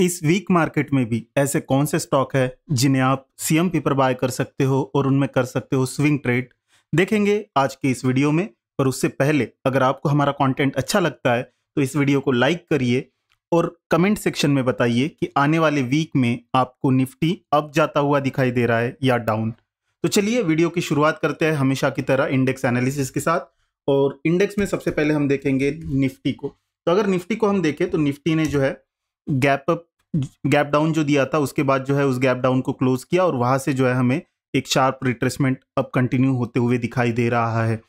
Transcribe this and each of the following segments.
इस week market में भी ऐसे कौन से स्टॉक है जिन्हें आप सीएम पर बाय कर सकते हो और उनमें कर सकते हो स्विंग ट्रेड देखेंगे आज के इस वीडियो में पर उससे पहले अगर आपको हमारा कंटेंट अच्छा लगता है तो इस वीडियो को लाइक करिए और कमेंट सेक्शन में बताइए कि आने वाले वीक में आपको निफ्टी अप जाता हुआ दिखाई दे रहा है या डाउन तो चलिए वीडियो की शुरुआत करते हैं हमेशा की तरह इंडेक्स एनालिसिस के साथ और इंडेक्स में सबसे पहले हम देखेंगे निफ्टी को तो अगर निफ्टी को हम देखें तो निफ्टी ने जो है गैप अप गैप डाउन जो दिया था उसके बाद जो है उस गैप डाउन को क्लोज किया और वहाँ से जो है हमें एक शार्प रिट्रेसमेंट अब कंटिन्यू होते हुए दिखाई दे रहा है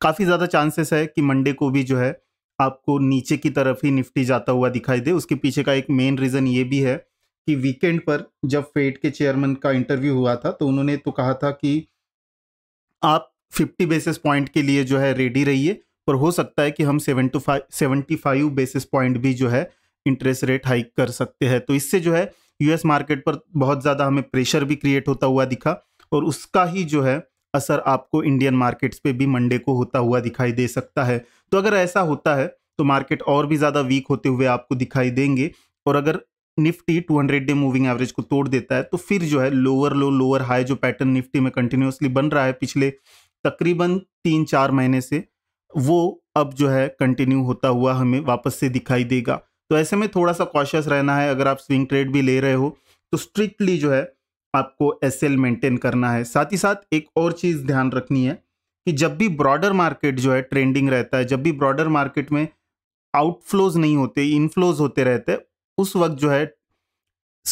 काफ़ी ज़्यादा चांसेस है कि मंडे को भी जो है आपको नीचे की तरफ ही निफ्टी जाता हुआ दिखाई दे उसके पीछे का एक मेन रीज़न ये भी है कि वीकेंड पर जब फेड के चेयरमैन का इंटरव्यू हुआ था तो उन्होंने तो कहा था कि आप 50 बेसिस पॉइंट के लिए जो है रेडी रहिए पर हो सकता है कि हम seven two five seventy five basis point भी जो है इंटरेस्ट रेट हाइक कर सकते हैं तो इससे जो है यूएस मार्केट पर बहुत ज़्यादा हमें प्रेशर भी क्रिएट होता हुआ दिखा और उसका ही जो है असर आपको इंडियन मार्केट्स पे भी मंडे को होता हुआ दिखाई दे सकता है तो अगर ऐसा होता है तो मार्केट और भी ज़्यादा वीक होते हुए आपको दिखाई देंगे और अगर निफ्टी 200 डे मूविंग एवरेज को तोड़ देता है तो फिर जो है लोअर लो लोअर हाई जो पैटर्न निफ्टी में कंटिन्यूसली बन रहा है पिछले तकरीबन तीन चार महीने से वो अब जो है कंटिन्यू होता हुआ हमें वापस से दिखाई देगा तो ऐसे में थोड़ा सा कॉशियस रहना है अगर आप स्विंग ट्रेड भी ले रहे हो तो स्ट्रिक्टली जो है आपको एस एल मेंटेन करना है साथ ही साथ एक और चीज़ ध्यान रखनी है कि जब भी ब्रॉडर मार्केट जो है ट्रेंडिंग रहता है जब भी ब्रॉडर मार्केट में आउटफ्लोज नहीं होते इनफ्लोज होते रहते उस वक्त जो है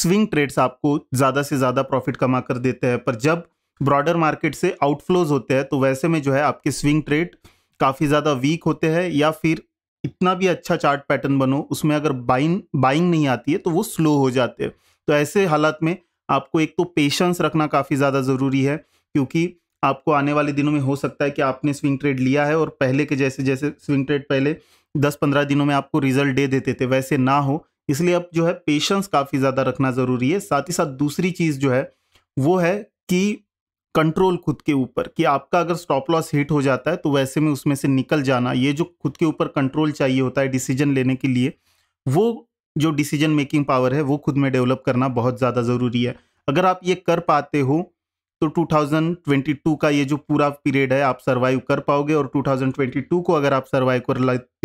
स्विंग ट्रेड्स आपको ज़्यादा से ज़्यादा प्रॉफिट कमा कर देते हैं पर जब ब्रॉडर मार्केट से आउटफ्लोज होते हैं तो वैसे में जो है आपके स्विंग ट्रेड काफ़ी ज़्यादा वीक होते हैं या फिर इतना भी अच्छा चार्ट पैटर्न बनो उसमें अगर बाइंग बाइंग नहीं आती है तो वो स्लो हो जाते हैं तो ऐसे हालात में आपको एक तो पेशेंस रखना काफ़ी ज़्यादा ज़रूरी है क्योंकि आपको आने वाले दिनों में हो सकता है कि आपने स्विंग ट्रेड लिया है और पहले के जैसे जैसे स्विंग ट्रेड पहले दस पंद्रह दिनों में आपको रिजल्ट दे देते थे वैसे ना हो इसलिए अब जो है पेशेंस काफ़ी ज़्यादा रखना ज़रूरी है साथ ही साथ दूसरी चीज़ जो है वो है कि कंट्रोल खुद के ऊपर कि आपका अगर स्टॉप लॉस हिट हो जाता है तो वैसे में उसमें से निकल जाना ये जो खुद के ऊपर कंट्रोल चाहिए होता है डिसीजन लेने के लिए वो जो डिसीजन मेकिंग पावर है वो खुद में डेवलप करना बहुत ज़्यादा ज़रूरी है अगर आप ये कर पाते हो तो 2022 का ये जो पूरा पीरियड है आप सर्वाइव कर पाओगे और 2022 को अगर आप सर्वाइव कर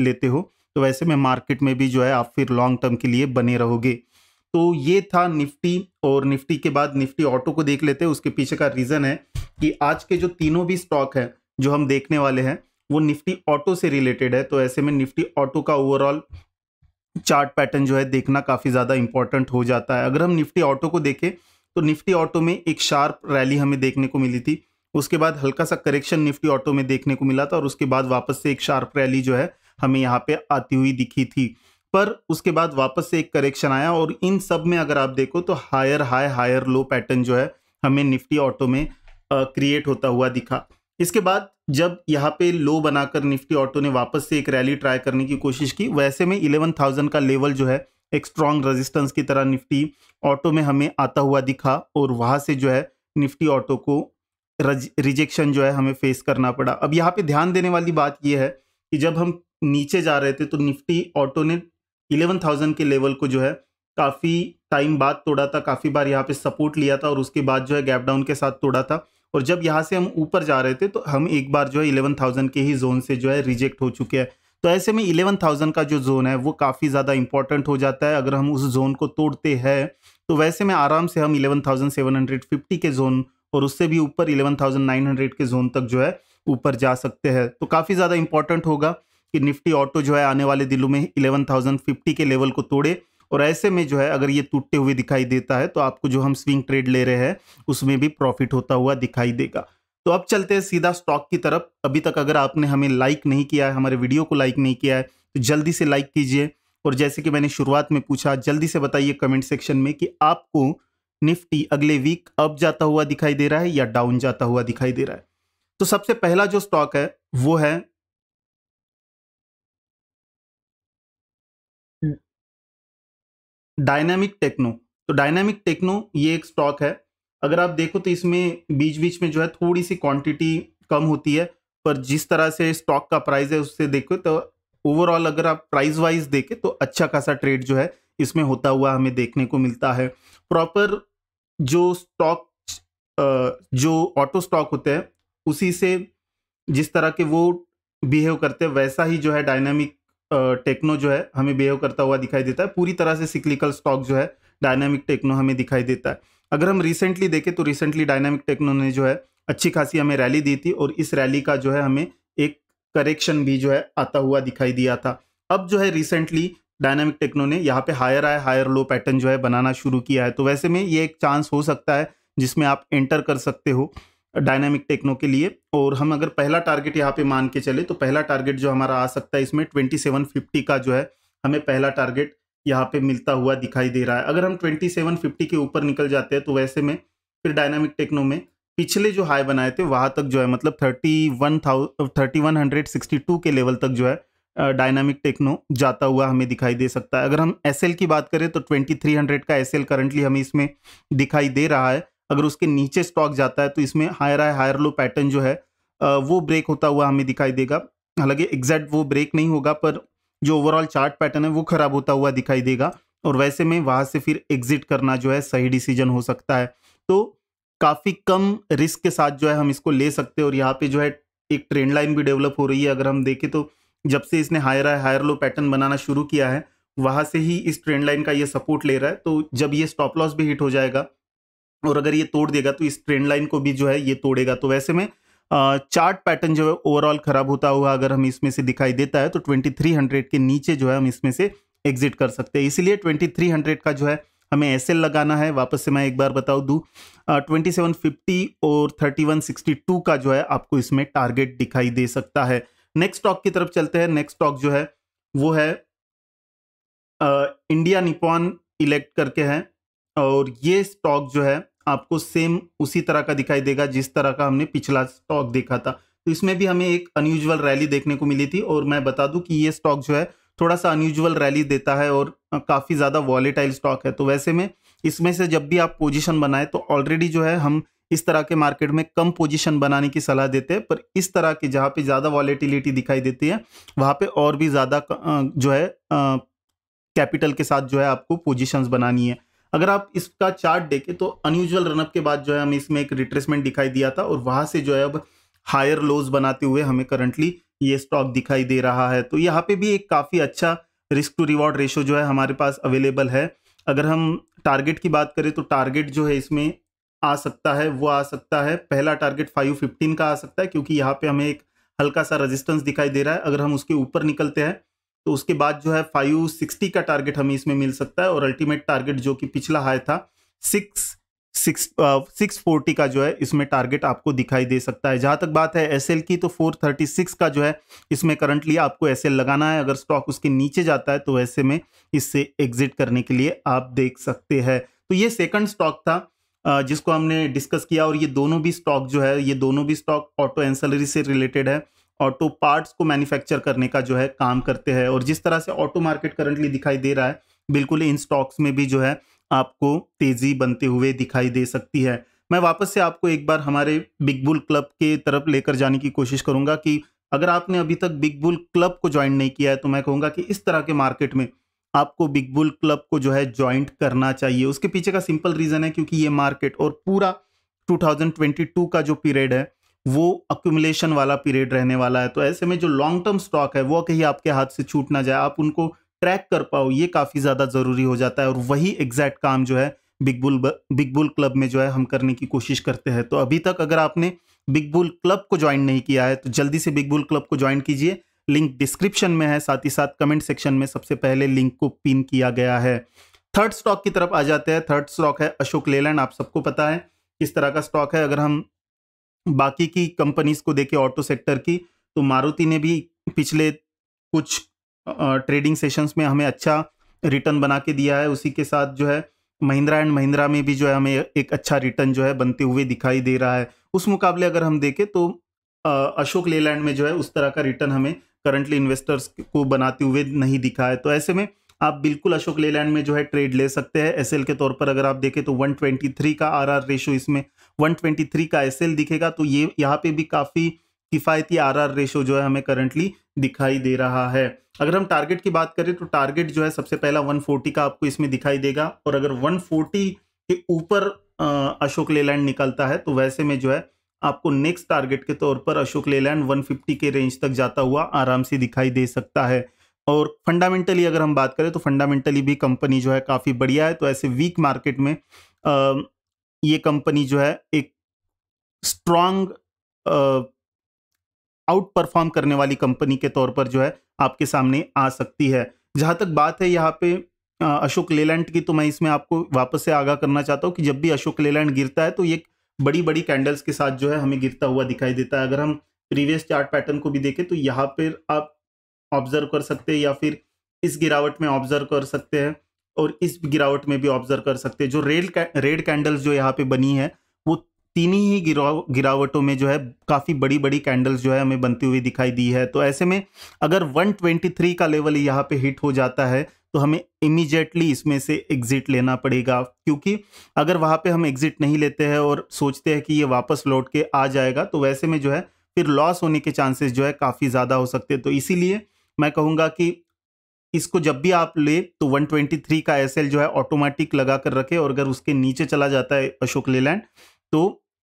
लेते हो तो वैसे में मार्केट में भी जो है आप फिर लॉन्ग टर्म के लिए बने रहोगे तो ये था निफ्टी और निफ्टी के बाद निफ्टी ऑटो को देख लेते हैं उसके पीछे का रीज़न है कि आज के जो तीनों भी स्टॉक है जो हम देखने वाले हैं वो निफ्टी ऑटो से रिलेटेड है तो ऐसे में निफ्टी ऑटो का ओवरऑल चार्ट पैटर्न जो है देखना काफ़ी ज़्यादा इंपॉर्टेंट हो जाता है अगर हम निफ्टी ऑटो को देखें तो निफ्टी ऑटो में एक शार्प रैली हमें देखने को मिली थी उसके बाद हल्का सा करेक्शन निफ्टी ऑटो में देखने को मिला था और उसके बाद वापस से एक शार्प रैली जो है हमें यहाँ पे आती हुई दिखी थी पर उसके बाद वापस से एक करेक्शन आया और इन सब में अगर आप देखो तो higher high higher low pattern जो है हमें निफ्टी ऑटो में क्रिएट होता हुआ दिखा इसके बाद जब यहाँ पे लो बनाकर निफ्टी ऑटो ने वापस से एक रैली ट्राई करने की कोशिश की वैसे में इलेवन थाउजेंड का लेवल जो है एक स्ट्रॉन्ग रेजिस्टेंस की तरह निफ्टी ऑटो में हमें आता हुआ दिखा और वहाँ से जो है निफ्टी ऑटो को रिजेक्शन जो है हमें फेस करना पड़ा अब यहाँ पे ध्यान देने वाली बात यह है कि जब हम नीचे जा रहे थे तो निफ्टी ऑटो ने इलेवन थाउजेंड के लेवल को जो है काफ़ी टाइम बाद तोड़ा था काफ़ी बार यहाँ पे सपोर्ट लिया था और उसके बाद जो है गैप डाउन के साथ तोड़ा था और जब यहाँ से हम ऊपर जा रहे थे तो हम एक बार जो है इलेवन थाउजेंड के ही जोन से जो है रिजेक्ट हो चुके हैं तो ऐसे में इलेवन थाउजेंड का जो जोन है वो काफ़ी ज़्यादा इंपॉर्टेंट हो जाता है अगर हम उस जोन को तोड़ते हैं तो वैसे में आराम से हम eleven thousand seven hundred fifty के जोन और उससे भी ऊपर इलेवन थाउजेंड नाइन हंड्रेड के जोन तक जो है ऊपर जा सकते हैं तो काफ़ी ज़्यादा इंपॉर्टेंट होगा कि निफ्टी ऑटो जो है आने वाले दिनों में 11,050 के लेवल को तोड़े और ऐसे में जो है अगर ये टूटते हुए दिखाई देता है तो आपको जो हम स्विंग ट्रेड ले रहे हैं उसमें भी प्रॉफिट होता हुआ दिखाई देगा तो अब चलते हैं सीधा स्टॉक की तरफ अभी तक अगर आपने हमें लाइक नहीं किया है हमारे वीडियो को लाइक नहीं किया है तो जल्दी से लाइक कीजिए और जैसे कि मैंने शुरुआत में पूछा जल्दी से बताइए कमेंट सेक्शन में कि आपको निफ्टी अगले वीक अप जाता हुआ दिखाई दे रहा है या डाउन जाता हुआ दिखाई दे रहा है तो सबसे पहला जो स्टॉक है वो है डायनामिक टेक्नो तो डायनामिक टेक्नो ये एक स्टॉक है अगर आप देखो तो इसमें बीच बीच में जो है थोड़ी सी क्वांटिटी कम होती है पर जिस तरह से स्टॉक का प्राइस है उससे देखो तो ओवरऑल अगर आप प्राइस वाइज देखें तो अच्छा खासा ट्रेड जो है इसमें होता हुआ हमें देखने को मिलता है प्रॉपर जो स्टॉक जो ऑटो स्टॉक होते हैं उसी से जिस तरह के वो बिहेव करते हैं वैसा ही जो है डायनामिक टेक्नो जो है हमें बिहेव करता हुआ दिखाई देता है पूरी तरह से सिक्लिकल स्टॉक जो है डायनामिक टेक्नो हमें दिखाई देता है अगर हम रिसेंटली देखें तो रिसेंटली डायनामिक टेक्नो ने जो है अच्छी खासी हमें रैली दी थी और इस रैली का जो है हमें एक करेक्शन भी जो है आता हुआ दिखाई दिया था अब जो है रिसेंटली डायनामिक टेक्नो ने यहाँ पे हायर आए हायर लो पैटर्न जो है बनाना शुरू किया है तो वैसे में ये एक चांस हो सकता है जिसमें आप एंटर कर सकते हो डायनामिक टेक्नो के लिए और हम अगर पहला टारगेट यहाँ पे मान के चले तो पहला टारगेट जो हमारा आ सकता है इसमें ट्वेंटी सेवन फिफ्टी का जो है हमें पहला टारगेट यहाँ पे मिलता हुआ दिखाई दे रहा है अगर हम ट्वेंटी सेवन फिफ्टी के ऊपर निकल जाते हैं तो वैसे में फिर डायनामिक टेक्नो में पिछले जो हाई बनाए थे वहाँ तक जो है मतलब thirty one thirty one hundred sixty two के लेवल तक जो है डायनामिक टेक्नो जाता हुआ हमें दिखाई दे सकता है अगर हम एस की बात करें तो ट्वेंटी थ्री हंड्रेड का एस करंटली हमें इसमें दिखाई दे रहा है अगर उसके नीचे स्टॉक जाता है तो इसमें higher high higher low pattern जो है वो ब्रेक होता हुआ हमें दिखाई देगा हालांकि एग्जैक्ट वो ब्रेक नहीं होगा पर जो ओवरऑल चार्ट पैटर्न है वो खराब होता हुआ दिखाई देगा और वैसे में वहाँ से फिर एग्जिट करना जो है सही डिसीजन हो सकता है तो काफ़ी कम रिस्क के साथ जो है हम इसको ले सकते हैं और यहाँ पे जो है एक ट्रेंड लाइन भी डेवलप हो रही है अगर हम देखें तो जब से इसने higher high higher low pattern बनाना शुरू किया है वहाँ से ही इस ट्रेंड लाइन का ये सपोर्ट ले रहा है तो जब ये स्टॉप लॉस भी हिट हो जाएगा और अगर ये तोड़ देगा तो इस ट्रेंड लाइन को भी जो है ये तोड़ेगा तो वैसे में चार्ट पैटर्न जो है ओवरऑल खराब होता हुआ अगर हम इसमें से दिखाई देता है तो 2300 के नीचे जो है हम इसमें से एग्जिट कर सकते हैं इसीलिए 2300 का जो है हमें एस लगाना है वापस से मैं एक बार बता दूँ ट्वेंटी सेवन फिफ्टी और थर्टी वन सिक्सटी टू का जो है आपको इसमें टारगेट दिखाई दे सकता है नेक्स्ट स्टॉक की तरफ चलते हैं नेक्स्ट स्टॉक जो है वो है आ, इंडिया निपॉन इलेक्ट करके है और ये स्टॉक जो है आपको सेम उसी तरह का दिखाई देगा जिस तरह का हमने पिछला स्टॉक देखा था तो इसमें भी हमें एक अनयूजल रैली देखने को मिली थी और मैं बता दूं कि ये स्टॉक जो है थोड़ा सा अनयूजल रैली देता है और काफ़ी ज़्यादा वॉलेटाइल स्टॉक है तो वैसे में इसमें से जब भी आप पोजिशन बनाएं तो ऑलरेडी जो है हम इस तरह के मार्केट में कम पोजिशन बनाने की सलाह देते हैं पर इस तरह के जहाँ पे ज़्यादा वॉलेटिलिटी दिखाई देती है वहाँ पर और भी ज़्यादा जो है कैपिटल के साथ जो है आपको पोजिशन बनानी है अगर आप इसका चार्ट देखें तो अनयूजल रनअप के बाद जो है हमें इसमें एक रिट्रेसमेंट दिखाई दिया था और वहां से जो है अब हायर लोज बनाते हुए हमें करंटली ये स्टॉक दिखाई दे रहा है तो यहाँ पे भी एक काफ़ी अच्छा रिस्क टू रिवॉर्ड रेशो जो है हमारे पास अवेलेबल है अगर हम टारगेट की बात करें तो टारगेट जो है इसमें आ सकता है वो आ सकता है पहला टारगेट फाइव फिफ्टीन का आ सकता है क्योंकि यहाँ पे हमें एक हल्का सा रेजिस्टेंस दिखाई दे रहा है अगर हम उसके ऊपर निकलते हैं तो उसके बाद जो है फाइव सिक्सटी का टारगेट हमें इसमें मिल सकता है और अल्टीमेट टारगेट जो कि पिछला हाई था सिक्स सिक्स सिक्स फोर्टी का जो है इसमें टारगेट आपको दिखाई दे सकता है जहां तक बात है एस की तो फोर थर्टी सिक्स का जो है इसमें करंटली आपको एस लगाना है अगर स्टॉक उसके नीचे जाता है तो ऐसे में इससे एग्जिट करने के लिए आप देख सकते हैं तो ये सेकंड स्टॉक था uh, जिसको हमने डिस्कस किया और ये दोनों भी स्टॉक जो है ये दोनों भी स्टॉक ऑटो एंसलरी से रिलेटेड है ऑटो पार्ट्स को मैन्युफैक्चर करने का जो है काम करते हैं और जिस तरह से ऑटो मार्केट करंटली दिखाई दे रहा है बिल्कुल इन स्टॉक्स में भी जो है आपको तेजी बनते हुए दिखाई दे सकती है मैं वापस से आपको एक बार हमारे बिग बुल क्लब के तरफ लेकर जाने की कोशिश करूंगा कि अगर आपने अभी तक बिग बुल क्लब को ज्वाइन नहीं किया है तो मैं कहूँगा कि इस तरह के मार्केट में आपको बिग बुल क्लब को जो है ज्वाइंट करना चाहिए उसके पीछे का सिंपल रीज़न है क्योंकि ये मार्केट और पूरा 2022 का जो पीरियड है वो अक्यूमुलेशन वाला पीरियड रहने वाला है तो ऐसे में जो लॉन्ग टर्म स्टॉक है वो कहीं आपके हाथ से छूट ना जाए आप उनको ट्रैक कर पाओ ये काफ़ी ज़्यादा ज़रूरी हो जाता है और वही एग्जैक्ट काम जो है big bull big bull club में जो है हम करने की कोशिश करते हैं तो अभी तक अगर आपने बिग बुल क्लब को ज्वाइन नहीं किया है तो जल्दी से बिग बुल क्लब को ज्वाइन कीजिए लिंक डिस्क्रिप्शन में है साथ ही साथ कमेंट सेक्शन में सबसे पहले लिंक को पिन किया गया है थर्ड स्टॉक की तरफ आ जाते हैं थर्ड स्टॉक है अशोक लेलैंड आप सबको पता है किस तरह का स्टॉक है अगर हम बाकी की कंपनीज को देखे ऑटो सेक्टर की तो मारुति ने भी पिछले कुछ ट्रेडिंग सेशंस में हमें अच्छा रिटर्न बना के दिया है उसी के साथ जो है महिंद्रा एंड महिंद्रा में भी जो है हमें एक अच्छा रिटर्न जो है बनते हुए दिखाई दे रहा है उस मुकाबले अगर हम देखें तो अशोक लेलैंड में जो है उस तरह का रिटर्न हमें करंटली इन्वेस्टर्स को बनाते हुए नहीं दिखा है तो ऐसे में आप बिल्कुल अशोक लेलैंड में जो है ट्रेड ले सकते हैं एस के तौर पर अगर आप देखें तो 123 का आर आर रेशो इसमें 123 का एस दिखेगा तो ये यहाँ पे भी काफ़ी किफ़ायती आर आर रेशो जो है हमें करंटली दिखाई दे रहा है अगर हम टारगेट की बात करें तो टारगेट जो है सबसे पहला 140 का आपको इसमें दिखाई देगा और अगर 140 के ऊपर अशोक लेलैंड निकलता है तो वैसे में जो है आपको नेक्स्ट टारगेट के तौर पर अशोक लेलैंड 150 के रेंज तक जाता हुआ आराम से दिखाई दे सकता है और फंडामेंटली अगर हम बात करें तो फंडामेंटली भी कंपनी जो है काफ़ी बढ़िया है तो ऐसे वीक मार्केट में आ, ये कंपनी जो है एक स्ट्रांग आउट परफॉर्म करने वाली कंपनी के तौर पर जो है आपके सामने आ सकती है जहाँ तक बात है यहाँ पे अशोक लेलैंड की तो मैं इसमें आपको वापस से आगाह करना चाहता हूँ कि जब भी अशोक लेलैंड गिरता है तो ये बड़ी बड़ी कैंडल्स के साथ जो है हमें गिरता हुआ दिखाई देता है अगर हम प्रीवियस चार्ट पैटर्न को भी देखें तो यहाँ पर आप ऑब्जर्व कर सकते हैं या फिर इस गिरावट में ऑब्जर्व कर सकते हैं और इस गिरावट में भी ऑब्जर्व कर सकते हैं जो रेड रेड कैंडल्स जो यहाँ पे बनी है वो तीन ही गिराव गिरावटों में जो है काफ़ी बड़ी बड़ी कैंडल्स जो है हमें बनती हुई दिखाई दी है तो ऐसे में अगर 123 का लेवल यहाँ पे हिट हो जाता है तो हमें इमीजिएटली इसमें से एग्जिट लेना पड़ेगा क्योंकि अगर वहाँ पे हम एग्जिट नहीं लेते हैं और सोचते हैं कि ये वापस लौट के आ जाएगा तो वैसे में जो है फिर लॉस होने के चांसेस जो है काफ़ी ज़्यादा हो सकते हैं तो इसीलिए मैं कहूँगा कि इसको जब भी आप ले तो 123 का एस जो है ऑटोमेटिक लगा कर रखे और अगर उसके नीचे चला जाता है अशोक लेलैंड तो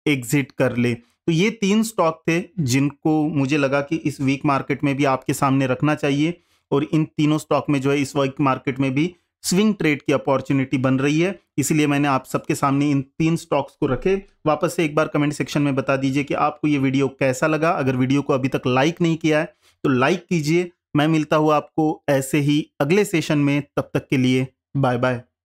एग्जिट कर ले तो ये तीन स्टॉक थे जिनको मुझे लगा कि इस वीक मार्केट में भी आपके सामने रखना चाहिए और इन तीनों स्टॉक में जो है इस वीक मार्केट में भी स्विंग ट्रेड की अपॉर्चुनिटी बन रही है इसीलिए मैंने आप सबके सामने इन तीन स्टॉक्स को रखे वापस से एक बार कमेंट सेक्शन में बता दीजिए कि आपको ये वीडियो कैसा लगा अगर वीडियो को अभी तक लाइक नहीं किया है तो लाइक कीजिए मैं मिलता हुआ आपको ऐसे ही अगले सेशन में तब तक के लिए बाय बाय